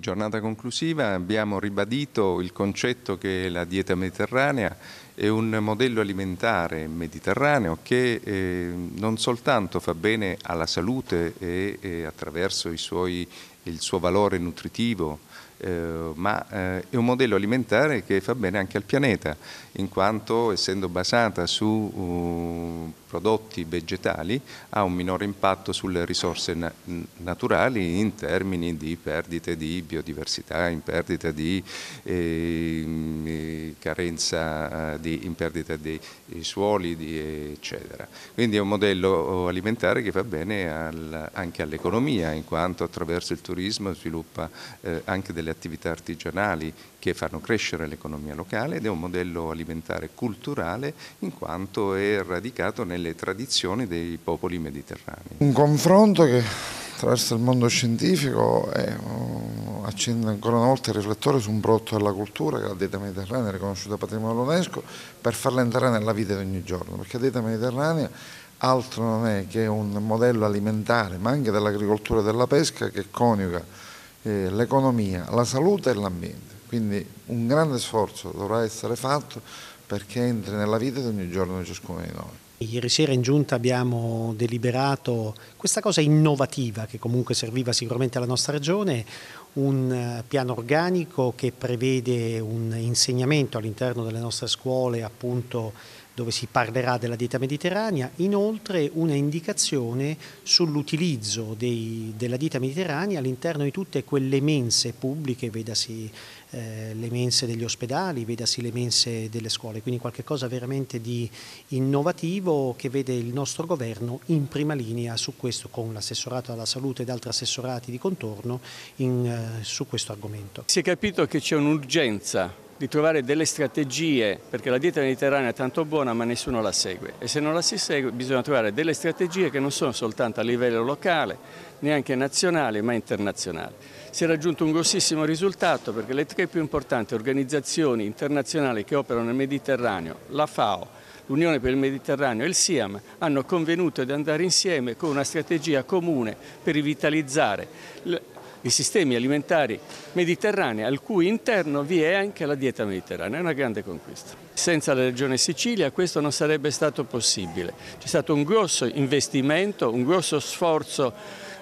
Giornata conclusiva abbiamo ribadito il concetto che la dieta mediterranea è un modello alimentare mediterraneo che eh, non soltanto fa bene alla salute e eh, attraverso i suoi il suo valore nutritivo, eh, ma eh, è un modello alimentare che fa bene anche al pianeta, in quanto essendo basata su uh, prodotti vegetali ha un minore impatto sulle risorse na naturali in termini di perdite di biodiversità, in perdita di eh, carenza, eh, di, in perdita dei, dei suoli, di, eccetera. Quindi è un modello oh, alimentare che fa bene al, anche all'economia, in quanto attraverso il turismo, sviluppa eh, anche delle attività artigianali che fanno crescere l'economia locale ed è un modello alimentare culturale in quanto è radicato nelle tradizioni dei popoli mediterranei. Un confronto che attraverso il mondo scientifico è, accende ancora una volta il riflettore su un prodotto della cultura che la dieta mediterranea, riconosciuta patrimonio dell'UNESCO, per farla entrare nella vita di ogni giorno, perché la dieta mediterranea altro non è che un modello alimentare, ma anche dell'agricoltura e della pesca che coniuga eh, l'economia, la salute e l'ambiente. Quindi un grande sforzo dovrà essere fatto perché entri nella vita di ogni giorno di ciascuno di noi. Ieri sera in giunta abbiamo deliberato questa cosa innovativa che comunque serviva sicuramente alla nostra regione, un eh, piano organico che prevede un insegnamento all'interno delle nostre scuole appunto dove si parlerà della dieta mediterranea, inoltre una indicazione sull'utilizzo della dieta mediterranea all'interno di tutte quelle mense pubbliche, vedasi eh, le mense degli ospedali, vedasi le mense delle scuole, quindi qualcosa veramente di innovativo che vede il nostro governo in prima linea su questo con l'assessorato alla salute ed altri assessorati di contorno in, eh, su questo argomento. Si è capito che c'è un'urgenza di trovare delle strategie, perché la dieta mediterranea è tanto buona ma nessuno la segue e se non la si segue bisogna trovare delle strategie che non sono soltanto a livello locale, neanche nazionale ma internazionale. Si è raggiunto un grossissimo risultato perché le tre più importanti organizzazioni internazionali che operano nel Mediterraneo, la FAO, l'Unione per il Mediterraneo e il SIAM hanno convenuto di andare insieme con una strategia comune per rivitalizzare i sistemi alimentari mediterranei al cui interno vi è anche la dieta mediterranea, è una grande conquista. Senza la regione Sicilia questo non sarebbe stato possibile, c'è stato un grosso investimento, un grosso sforzo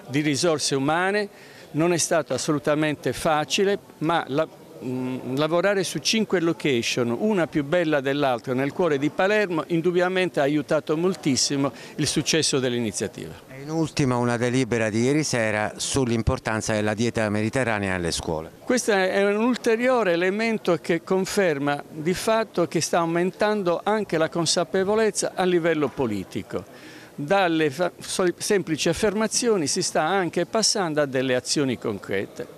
di risorse umane, non è stato assolutamente facile ma la Mm, lavorare su cinque location, una più bella dell'altra nel cuore di Palermo, indubbiamente ha aiutato moltissimo il successo dell'iniziativa. In ultima una delibera di ieri sera sull'importanza della dieta mediterranea nelle scuole. Questo è un ulteriore elemento che conferma di fatto che sta aumentando anche la consapevolezza a livello politico dalle semplici affermazioni si sta anche passando a delle azioni concrete.